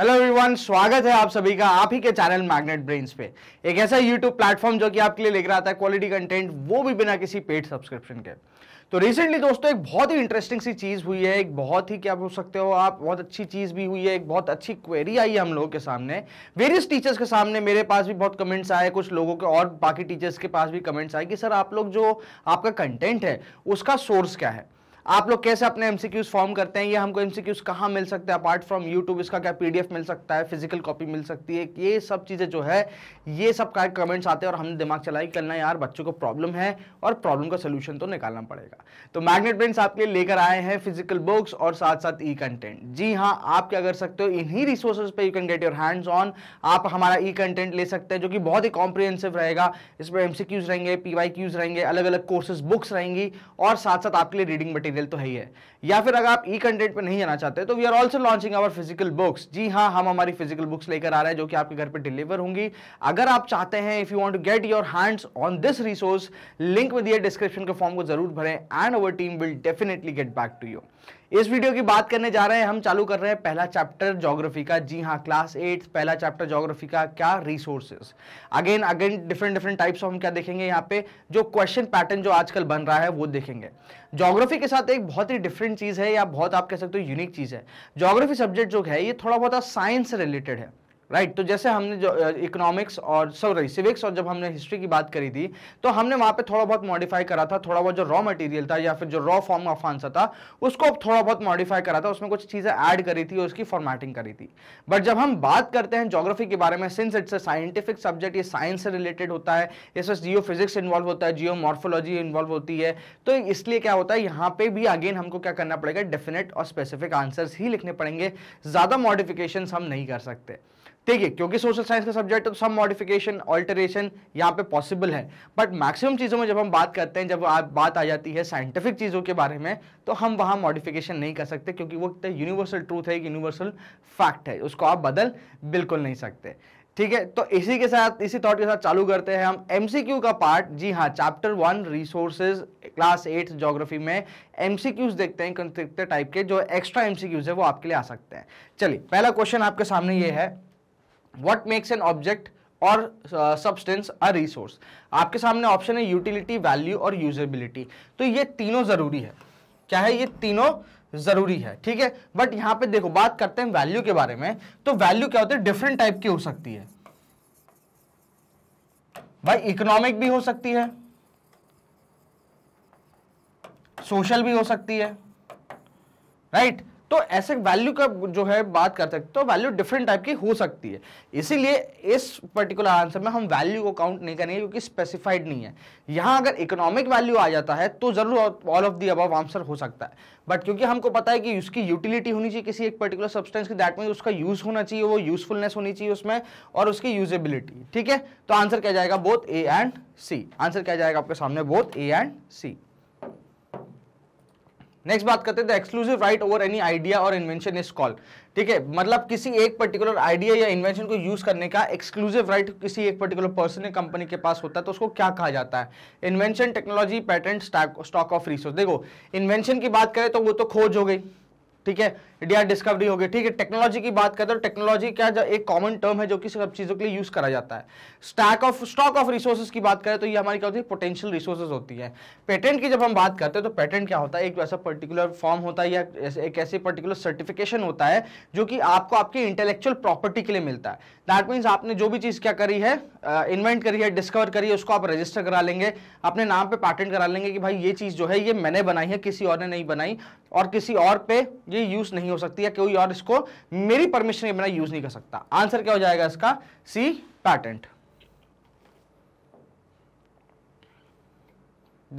Hello everyone स्वागत है आप सभी का आप ही के चैनल मैग्नेट ब्रेन्स पे एक ऐसा यूट्यूब प्लेटफॉर्म जो कि आपके लिए लेकर आता है क्वालिटी कंटेंट वो भी बिना किसी पेड सब्सक्रिप्शन के तो रिसेंटली दोस्तों एक बहुत ही इंटरेस्टिंग सी चीज़ हुई है एक बहुत ही क्या बोल सकते हो आप बहुत अच्छी चीज़ भी हुई है एक बहुत अच्छी क्वेरी आई है हम लोगों के सामने वेरियस टीचर्स के सामने मेरे पास भी बहुत कमेंट्स आए कुछ लोगों के और बाकी टीचर्स के पास भी कमेंट्स आए कि सर आप लोग जो आपका कंटेंट है उसका सोर्स क्या है आप लोग कैसे अपने एमसीक्यूज फॉर्म करते हैं ये हमको एमसीक्यूज कहाँ मिल सकते हैं अपार्ट फ्रॉम यूट्यूब इसका क्या पीडीएफ मिल सकता है फिजिकल कॉपी मिल सकती है ये सब चीज़ें जो है ये सब का कमेंट्स आते हैं और हमने दिमाग चलाई करना यार बच्चों को प्रॉब्लम है और प्रॉब्लम का सोल्यूशन तो निकालना पड़ेगा तो मैग्नेट प्रिंट्स आपके लिए लेकर आए हैं फिजिकल बुक्स और साथ साथ ई कंटेंट जी हाँ आप क्या कर सकते हो इन्हीं रिसोर्सेज पर you can get your hands on आप हमारा ई कंटेंट ले सकते हैं जो कि बहुत ही कॉम्प्रिहेंसिव रहेगा इसमें एमसीक्यूज रहेंगे पी रहेंगे अलग अलग कोर्सेज बुक्स रहेंगी और साथ साथ आपके लिए रीडिंग मटीरियल एंगल तो है ही है या फिर अगर आप ई कंटेंट पर नहीं जाना चाहते तो we are also launching our physical books जी हाँ हम हमारी फिजिकल बुक्स लेकर आ रहे हैं जो कि आपके घर पर डिलीवर होंगी अगर आप चाहते हैं if you want to get your hands on this resource link में दिए डिस्क्रिप्शन के फॉर्म को जरूर भरें and our team will definitely get back to you इस वीडियो की बात करने जा रहे हैं हम चालू कर रहे हैं पहला चैप्टर ज्योग्राफी का जी हाँ क्लास एट पहला चैप्टर ज्योग्राफी का क्या resources again again different different types हम क्या देखेंगे यहाँ पे जो क्वेश्चन पैटर्न जो आजकल बन रहा है वो देखेंगे ज्योग्राफी के साथ एक बहुत ही डिफरेंट चीज़ है या बहुत आप कह सकते हो यूनिक चीज़ है ज्योग्राफी सब्जेक्ट जो है ये थोड़ा बहुत साइंस से रिलेटेड है राइट right, तो जैसे हमने जो इकोनॉमिक्स और सॉरी सिविक्स और जब हमने हिस्ट्री की बात करी थी तो हमने वहाँ पे थोड़ा बहुत मॉडिफाई करा था थोड़ा बहुत जो रॉ मटेरियल था या फिर जो रॉ फॉर्म ऑफ आंसर था उसको थोड़ा बहुत मॉडिफाई करा था उसमें कुछ चीज़ें ऐड करी थी और उसकी फॉर्मेटिंग करी थी बट जब हम बात करते हैं जोग्राफी के बारे में since it's a scientific subject ये साइंस से रिलेटेड होता है इसमें जियो फिजिक्स इन्वॉल्व होता है जियो मॉर्फोलॉजी इन्वॉल्व होती है तो इसलिए क्या होता है यहाँ पे भी अगेन हमको क्या करना पड़ेगा डेफिनेट और स्पेसिफिक आंसर्स ही लिखने पड़ेंगे ज़्यादा मॉडिफिकेशन हम नहीं कर सकते देखिए क्योंकि सोशल साइंस का सब्जेक्ट है तो सब मॉडिफिकेशन ऑल्टरेशन यहाँ पे पॉसिबल है बट मैक्सिमम चीज़ों में जब हम बात करते हैं जब आप बात आ जाती है साइंटिफिक चीज़ों के बारे में तो हम वहाँ मॉडिफिकेशन नहीं कर सकते क्योंकि वो यूनिवर्सल ट्रूथ है एक यूनिवर्सल फैक्ट है उसको आप बदल बिल्कुल नहीं सकते ठीक है तो इसी के साथ इसी थॉट के साथ चालू करते हैं हम एमसीक्यू का पार्ट जी हाँ chapter one resources class eight geography में एमसीक्यूज देखते हैं कितने टाइप के जो एक्स्ट्रा एमसीक्यूज है वो आपके लिए आ सकते हैं चलिए पहला क्वेश्चन आपके सामने ये है what makes an object or substance a resource आपके सामने ऑप्शन है यूटिलिटी वैल्यू और यूजेबिलिटी तो ये तीनों ज़रूरी है क्या है ये तीनों ज़रूरी है ठीक है बट यहां पे देखो बात करते हैं वैल्यू के बारे में तो वैल्यू क्या होती है डिफरेंट टाइप की हो सकती है भाई इकोनॉमिक भी हो सकती है सोशल भी हो सकती है राइट right? तो ऐसे वैल्यू का जो है बात कर सकते तो वैल्यू डिफरेंट टाइप की हो सकती है इसीलिए इस पर्टिकुलर आंसर में हम वैल्यू को काउंट नहीं करेंगे क्योंकि स्पेसिफाइड नहीं है यहाँ अगर इकोनॉमिक वैल्यू आ जाता है तो ज़रूर all of the above answer हो सकता है बट क्योंकि हमको पता है कि उसकी यूटिलिटी होनी चाहिए किसी एक पर्टिकुलर सब्सटेंस की दैट मीन उसका यूज़ होना चाहिए वो यूजफुलनेस होनी चाहिए उसमें और उसकी यूजेबिलिटी ठीक है तो आंसर क्या जाएगा both A and C answer क्या जाएगा आपके सामने both A and C next बात करते हैं exclusive right over any idea or invention is call ठीक है मतलब किसी एक पर्टिकुलर आइडिया या इन्वेंशन को यूज करने का एक्सक्लूसिव राइट right किसी एक पर्टिकुलर पर्सन या कंपनी के पास होता है तो उसको क्या कहा जाता है invention technology pattern stock of resource देखो इन्वेंशन की बात करें तो वो तो खोज हो गई ठीक है डियर डिस्कवरी हो गई ठीक है टेक्नोलॉजी की बात करते हो तो टेक्नोलॉजी क्या जो एक कॉमन टर्म है जो कि सब चीज़ों के लिए यूज़ करा जाता है stack of stock of resources की बात करें तो ये हमारी क्या होती है पोटेंशियल रिसोर्सेज होती है पेटेंट की जब हम बात करते हैं तो पेटेंट क्या होता है एक ऐसा पर्टिकुलर फॉर्म होता है या एक ऐसे पर्टिकुलर सर्टिफिकेशन होता है जो कि आपको आपकी इंटेलेक्चुअल प्रॉपर्टी के लिए मिलता है दैट मीन्स आपने जो भी चीज़ क्या करी है इन्वेंट करी है डिस्कवर करी है उसको आप रजिस्टर करा लेंगे अपने नाम पर पैटेंट करा लेंगे कि भाई ये चीज़ जो है ये मैंने बनाई है किसी और ने नहीं बनाई और किसी और पे ये ये यूज नहीं हो सकती है कोई और इसको मेरी परमिशन के बिना यूज नहीं कर सकता आंसर क्या हो जाएगा इसका C patent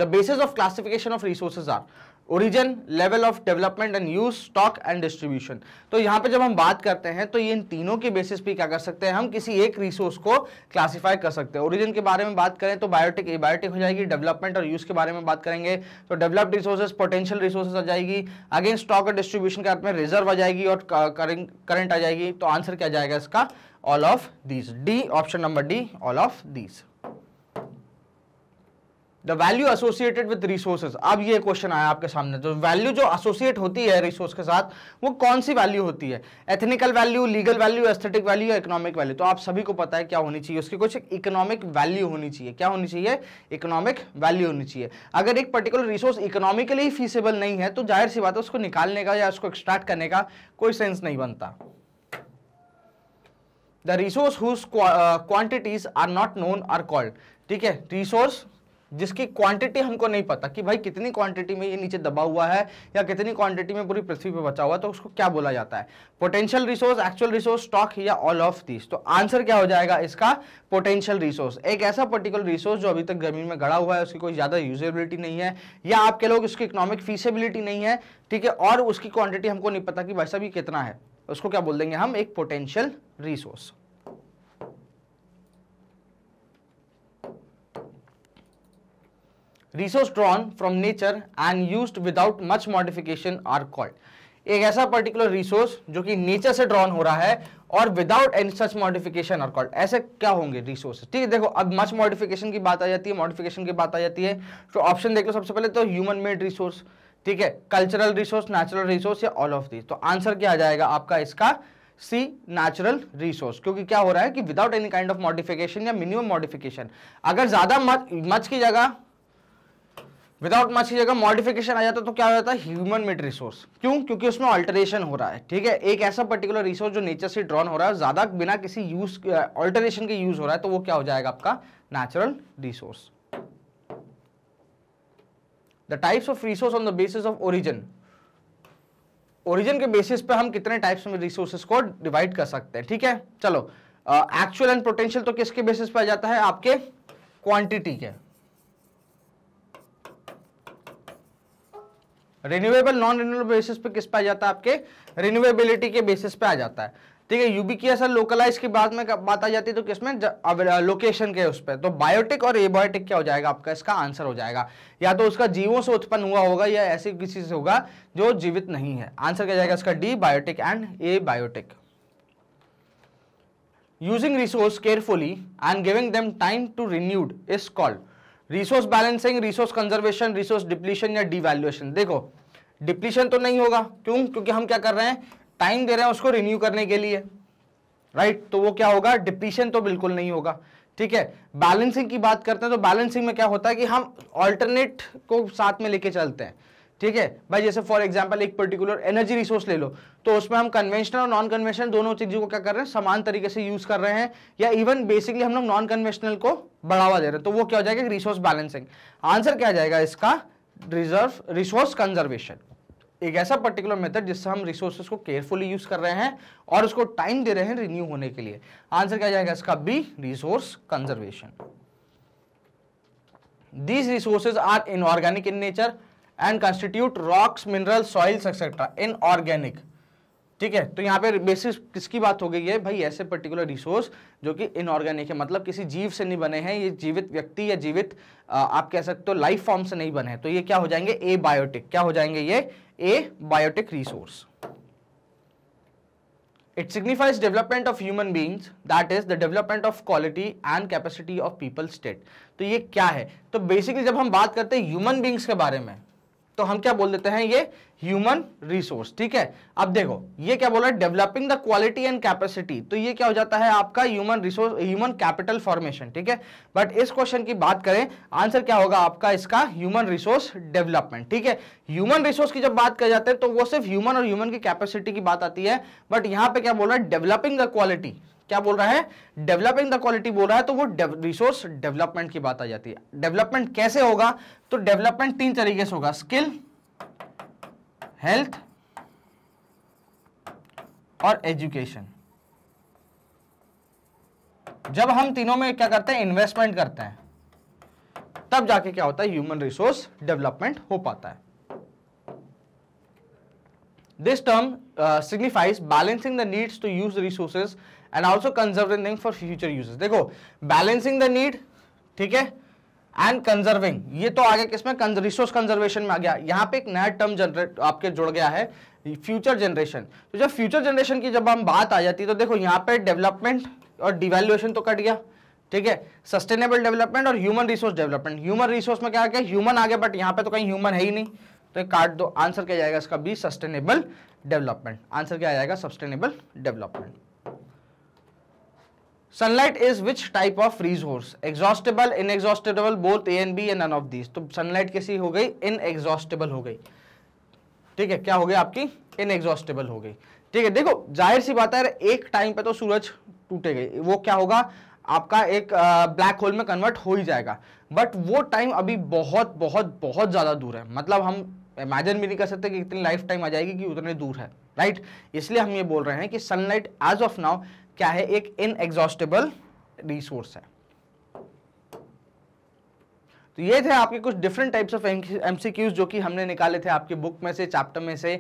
the basis of classification of resources are origin level of development and use stock and distribution तो यहाँ पे जब हम बात करते हैं तो ये इन तीनों के बेसिस पे क्या कर सकते हैं हम किसी एक रिसोर्स को क्लासिफाई कर सकते हैं ओरिजिन के बारे में बात करें तो बायोटिक एबायोटिक हो जाएगी डेवलपमेंट और यूज के बारे में बात करेंगे तो डेवलप्ड रिसोर्सेज पोटेंशियल रिसोर्सेज आ जाएगी अगेन स्टॉक और डिस्ट्रीब्यूशन के अर्थ में रिजर्व आ जाएगी और करंट आ जाएगी तो आंसर क्या जाएगा इसका all of these D option number D all of these the value associated with resources अब ये क्वेश्चन आया आपके सामने तो वैल्यू जो एसोसिएट होती है रिसोर्स के साथ वो कौन सी वैल्यू होती है ethnical value legal value aesthetic value या इकोनॉमिक वैल्यू तो आप सभी को पता है क्या होनी चाहिए उसकी कुछ इकोनॉमिक वैल्यू होनी चाहिए क्या होनी चाहिए इकोनॉमिक वैल्यू होनी चाहिए अगर एक पर्टिकुलर रिसोर्स इकोनॉमिकली फीसेबल नहीं है तो जाहिर सी बात है उसको निकालने का या उसको एक्सट्रैक्ट करने का कोई सेंस नहीं बनता the resource whose quantities are not known are called ठीक है रिसोर्स जिसकी क्वांटिटी हमको नहीं पता कि भाई कितनी क्वांटिटी में ये नीचे दबा हुआ है या कितनी क्वांटिटी में पूरी पृथ्वी पे बचा हुआ है तो उसको क्या बोला जाता है potential resource actual resource stock या ऑल ऑफ दिस तो आंसर क्या हो जाएगा इसका पोटेंशियल रिसोर्स एक ऐसा पर्टिकुलर रिसोर्स जो अभी तक जमीन में गड़ा हुआ है उसकी कोई ज़्यादा यूजेबिलिटी नहीं है या आपके लोग उसकी इकोनॉमिक फीसेबिलिटी नहीं है ठीक है और उसकी क्वांटिटी हमको नहीं पता कि वैसा भी कितना है उसको क्या बोल देंगे हम एक potential resource resource drawn from nature and use without much modification are called एक ऐसा पर्टिकुलर रिसोर्स जो कि नेचर से ड्रॉन हो रहा है और without any such modification are called ऐसे क्या होंगे रिसोर्स ठीक है देखो अब मच मॉडिफिकेशन की बात आ जाती है मॉडिफिकेशन की बात आ जाती है तो ऑप्शन देख लो सबसे पहले तो ह्यूमन मेड रिसोर्स ठीक है कल्चरल रिसोर्स नेचुरल रिसोर्स या ऑल ऑफ दिस तो आंसर क्या आ जाएगा आपका इसका सी नेचुरल रिसोर्स क्योंकि क्या हो रहा है कि without any kind of modification या मिनिमम मॉडिफिकेशन अगर ज़्यादा मच की जगह विदाउट मच की जगह मॉडिफिकेशन आ जाता तो क्या हो जाता है ह्यूमन मेड रिसोर्स क्यों क्योंकि उसमें ऑल्टरेशन हो रहा है ठीक है एक ऐसा पर्टिकुलर रिसोर्स जो नेचर से ड्रॉन हो रहा है ज़्यादा बिना किसी यूज ऑल्टरेशन के यूज़ हो रहा है तो वो क्या हो जाएगा आपका natural resource the types of resource on the basis of origin origin के बेसिस पे हम कितने टाइप्स में रिसोर्सेस को डिवाइड कर सकते हैं ठीक है चलो एक्चुअल एंड पोटेंशियल तो किसके बेसिस पे आ जाता है आपके क्वांटिटी के रिन्यूएबल नॉन रिन्यूएबल बेसिस पे किस पे आ जाता है आपके रिन्यूएबिलिटी के बेसिस पे आ जाता है ठीक है यूबी की असर लोकलाइज की बात में बात आ जाती है तो किसमें लोकेशन के उस पर तो बायोटिक और एबायोटिक क्या हो जाएगा आपका इसका आंसर हो जाएगा या तो उसका जीवों से उत्पन्न हुआ होगा या ऐसी किसी से होगा जो जीवित नहीं है आंसर क्या जाएगा इसका D biotic and abiotic using resource carefully and giving them time to renewed is called resource balancing resource conservation resource depletion या डिवेल्युएशन देखो डिप्लीशन तो नहीं होगा क्यों क्योंकि हम क्या कर रहे हैं टाइम दे रहे हैं उसको रिन्यू करने के लिए राइट तो वो क्या होगा डिप्लीशन तो बिल्कुल नहीं होगा ठीक है बैलेंसिंग की बात करते हैं तो बैलेंसिंग में क्या होता है कि हम ऑल्टरनेट को साथ में लेके चलते हैं ठीक है भाई जैसे फॉर एग्जाम्पल एक पर्टिकुलर एनर्जी रिसोर्स ले लो तो उसमें हम कन्वेंशनल और नॉन कन्वेंशनल दोनों चीज़ों को क्या कर रहे हैं समान तरीके से यूज़ कर रहे हैं या इवन बेसिकली हम लोग नॉन कन्वेंशनल को बढ़ावा दे रहे हैं तो वो क्या हो जाएगा रिसोर्स बैलेंसिंग आंसर क्या जाएगा इसका रिजर्व रिसोर्स कंजर्वेशन एक ऐसा पर्टिकुलर मेथड जिससे हम रिसोर्सेज को केयरफुली यूज कर रहे हैं और उसको टाइम दे रहे हैं रिन्यू होने के लिए आंसर क्या जाएगा इसका B resource conservation these resources are inorganic in nature and constitute rocks minerals soils etc inorganic ठीक है तो यहाँ पे बेसिस किसकी बात हो गई है भाई ऐसे पर्टिकुलर रिसोर्स जो कि इनऑर्गेनिक है मतलब किसी जीव से नहीं बने हैं ये जीवित व्यक्ति या जीवित आप कह सकते हो लाइफ फॉर्म से नहीं बने हैं तो ये क्या हो जाएंगे ए बायोटिक क्या हो जाएंगे ये a biotic resource. It signifies development of human beings, that is the development of quality and capacity of people state. तो ये क्या है तो बेसिकली जब हम बात करते हैं ह्यूमन बींग्स के बारे में तो हम क्या बोल देते हैं ये ह्यूमन रिसोर्स ठीक है अब देखो ये क्या बोला developing the quality and capacity तो ये क्या हो जाता है आपका human resource human capital formation ठीक है बट इस क्वेश्चन की बात करें आंसर क्या होगा आपका इसका ह्यूमन रिसोर्स डेवलपमेंट ठीक है ह्यूमन रिसोर्स की जब बात कर जाते हैं तो वो सिर्फ ह्यूमन और ह्यूमन की कैपेसिटी की बात आती है बट यहां पर क्या बोल रहा है डेवलपिंग द क्वालिटी क्या बोल रहा है डेवलपिंग द क्वालिटी बोल रहा है तो वो रिसोर्स डेवलपमेंट की बात आ जाती है डेवलपमेंट कैसे होगा तो डेवलपमेंट तीन तरीके से होगा स्किल हेल्थ और एजुकेशन जब हम तीनों में क्या करते हैं इन्वेस्टमेंट करते हैं तब जाके क्या होता है ह्यूमन रिसोर्स डेवलपमेंट हो पाता है this term signifies balancing the needs to use resources and also conserving for future uses देखो बैलेंसिंग द नीड ठीक है एंड कंजर्विंग ये तो आ गया किसमें रिसोर्स कंजर्वेशन में आ गया यहाँ पे एक नया टर्म जनरेट आपके जुड़ गया है फ्यूचर जनरेशन तो जब फ्यूचर जनरेशन की जब हम बात आ जाती है तो देखो यहाँ पे डेवलपमेंट और डिवेल्युएशन तो कट गया ठीक है सस्टेनेबल डेवलपमेंट और human resource development human resource में क्या आ गया ह्यूमन आ गया बट यहाँ पे तो कहीं ह्यूमन है ही नहीं तो काट दो आंसर क्या जाएगा इसका बी सस्टेनेबल डेवलपमेंट आंसर क्या आ जाएगा sustainable development sunlight is which type of resource exhaustible exhaustible both A and B none of these तो सनलाइट कैसी हो गई एग्जॉस्टेबल हो गई ठीक है क्या हो गया आपकी एग्जॉस्टेबल हो गई ठीक है देखो जाहिर सी बात है एक टाइम पे तो सूरज टूटे गई वो क्या होगा आपका एक ब्लैक होल में कन्वर्ट हो ही जाएगा बट वो टाइम अभी बहुत बहुत बहुत ज़्यादा दूर है मतलब हम इमेजिन भी नहीं कर सकते कि इतनी लाइफ टाइम आ जाएगी कि उतने दूर है राइट इसलिए हम ये बोल रहे हैं कि सनलाइट एज ऑफ नाउ क्या है एक इनएग्जॉस्टेबल रिसोर्स है तो ये थे आपके कुछ डिफरेंट टाइप्स ऑफ एम जो कि हमने निकाले थे आपके बुक में से चैप्टर में से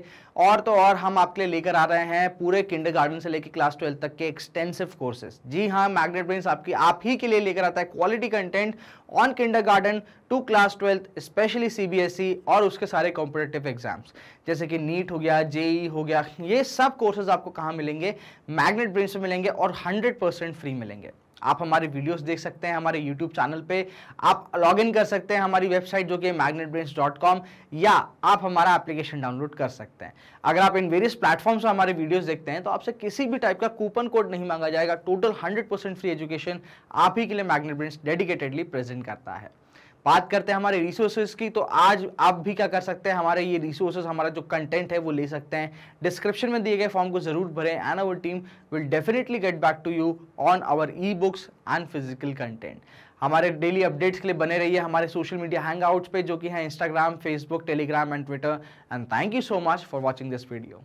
और तो और हम आपके लिए लेकर आ रहे हैं पूरे किंडर गार्डन से लेकर क्लास ट्वेल्थ तक के एक्सटेंसिव कोर्सेज जी हाँ मैग्नेट ब्रेन आपकी आप ही के लिए लेकर आता है quality content on kindergarten to class twelfth specially CBSE और उसके सारे कॉम्पिटेटिव एग्जाम्स जैसे कि नीट हो गया जेई हो गया ये सब कोर्सेज आपको कहाँ मिलेंगे मैग्नेट ब्रेन्स में मिलेंगे और हंड्रेड फ्री मिलेंगे आप हमारे वीडियोस देख सकते हैं हमारे यूट्यूब चैनल पे आप लॉग इन कर सकते हैं हमारी वेबसाइट जो कि मैग्नेट या आप हमारा एप्लीकेशन डाउनलोड कर सकते हैं अगर आप इन वेरियस प्लेटफॉर्म्स पर हमारे वीडियोस देखते हैं तो आपसे किसी भी टाइप का कूपन कोड नहीं मांगा जाएगा टोटल हंड्रेड फ्री एजुकेशन आप ही के लिए मैग्नेट डेडिकेटेडली प्रेजेंट करता है बात करते हैं हमारे रिसोर्सेज की तो आज आप भी क्या कर सकते हैं हमारे ये रिसोर्सेज हमारा जो कंटेंट है वो ले सकते हैं डिस्क्रिप्शन में दिए गए फॉर्म को जरूर भरें and our team will definitely get back to you on our e books and physical content हमारे डेली अपडेट्स के लिए बने रहिए हमारे सोशल मीडिया हैंग पे जो कि है Instagram Facebook Telegram and Twitter and thank you so much for watching this video